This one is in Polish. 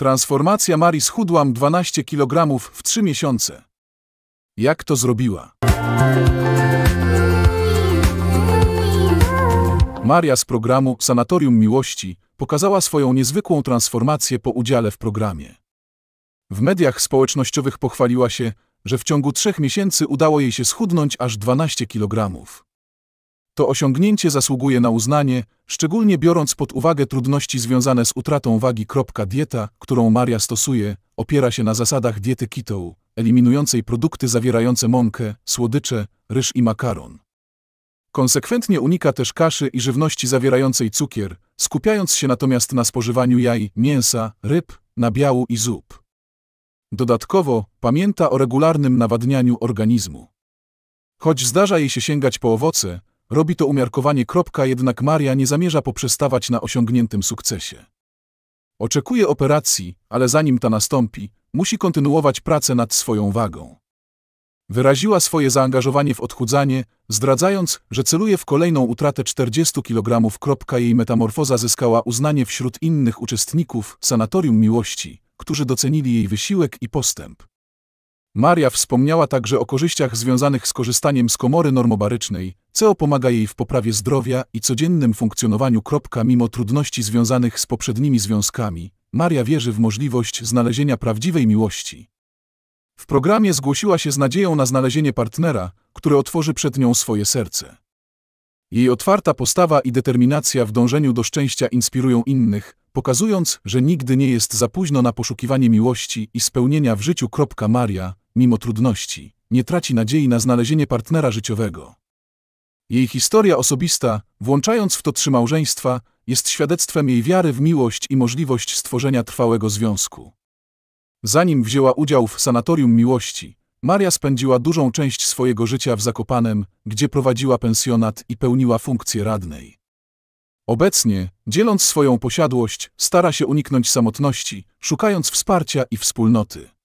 Transformacja Marii schudłam 12 kg w 3 miesiące. Jak to zrobiła? Maria z programu Sanatorium Miłości pokazała swoją niezwykłą transformację po udziale w programie. W mediach społecznościowych pochwaliła się, że w ciągu trzech miesięcy udało jej się schudnąć aż 12 kg. To osiągnięcie zasługuje na uznanie, szczególnie biorąc pod uwagę trudności związane z utratą wagi. Dieta, którą Maria stosuje, opiera się na zasadach diety keto, eliminującej produkty zawierające mąkę, słodycze, ryż i makaron. Konsekwentnie unika też kaszy i żywności zawierającej cukier, skupiając się natomiast na spożywaniu jaj, mięsa, ryb, nabiału i zup. Dodatkowo pamięta o regularnym nawadnianiu organizmu. Choć zdarza jej się sięgać po owoce, Robi to umiarkowanie. Jednak Maria nie zamierza poprzestawać na osiągniętym sukcesie. Oczekuje operacji, ale zanim ta nastąpi, musi kontynuować pracę nad swoją wagą. Wyraziła swoje zaangażowanie w odchudzanie, zdradzając, że celuje w kolejną utratę 40 kg. Jej metamorfoza zyskała uznanie wśród innych uczestników Sanatorium Miłości, którzy docenili jej wysiłek i postęp. Maria wspomniała także o korzyściach związanych z korzystaniem z komory normobarycznej, CO pomaga jej w poprawie zdrowia i codziennym funkcjonowaniu. Mimo trudności związanych z poprzednimi związkami, Maria wierzy w możliwość znalezienia prawdziwej miłości. W programie zgłosiła się z nadzieją na znalezienie partnera, który otworzy przed nią swoje serce. Jej otwarta postawa i determinacja w dążeniu do szczęścia inspirują innych, pokazując, że nigdy nie jest za późno na poszukiwanie miłości i spełnienia w życiu. Maria, mimo trudności, nie traci nadziei na znalezienie partnera życiowego. Jej historia osobista, włączając w to trzy małżeństwa, jest świadectwem jej wiary w miłość i możliwość stworzenia trwałego związku. Zanim wzięła udział w sanatorium miłości, Maria spędziła dużą część swojego życia w Zakopanem, gdzie prowadziła pensjonat i pełniła funkcję radnej. Obecnie, dzieląc swoją posiadłość, stara się uniknąć samotności, szukając wsparcia i wspólnoty.